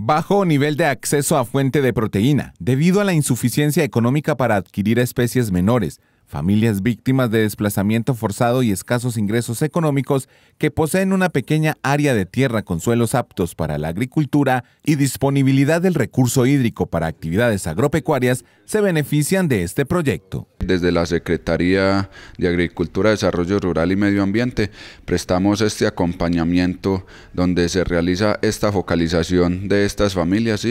Bajo nivel de acceso a fuente de proteína, debido a la insuficiencia económica para adquirir especies menores, familias víctimas de desplazamiento forzado y escasos ingresos económicos que poseen una pequeña área de tierra con suelos aptos para la agricultura y disponibilidad del recurso hídrico para actividades agropecuarias se benefician de este proyecto desde la Secretaría de Agricultura, Desarrollo Rural y Medio Ambiente prestamos este acompañamiento donde se realiza esta focalización de estas familias.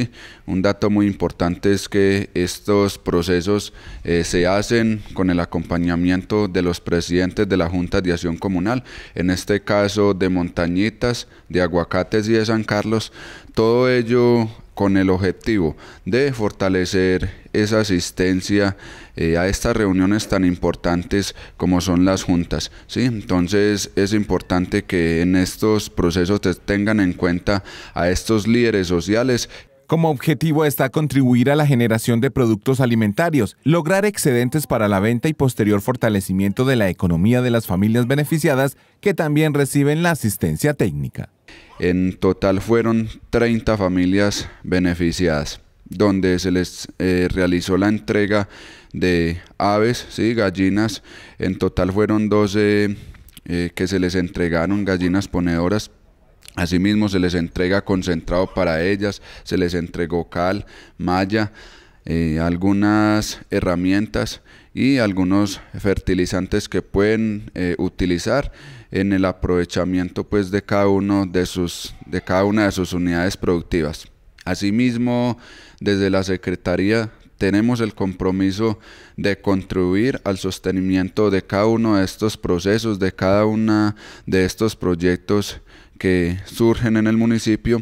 Un dato muy importante es que estos procesos eh, se hacen con el acompañamiento de los presidentes de la Junta de Acción Comunal, en este caso de Montañitas, de Aguacates y de San Carlos. Todo ello con el objetivo de fortalecer esa asistencia eh, a estas reuniones tan importantes como son las juntas. ¿sí? Entonces es importante que en estos procesos tengan en cuenta a estos líderes sociales como objetivo está contribuir a la generación de productos alimentarios, lograr excedentes para la venta y posterior fortalecimiento de la economía de las familias beneficiadas que también reciben la asistencia técnica. En total fueron 30 familias beneficiadas, donde se les eh, realizó la entrega de aves, ¿sí? gallinas. En total fueron 12 eh, que se les entregaron, gallinas ponedoras. Asimismo se les entrega concentrado para ellas, se les entregó cal, malla, eh, algunas herramientas y algunos fertilizantes que pueden eh, utilizar en el aprovechamiento pues de cada uno de sus de cada una de sus unidades productivas. Asimismo, desde la Secretaría tenemos el compromiso de contribuir al sostenimiento de cada uno de estos procesos, de cada uno de estos proyectos que surgen en el municipio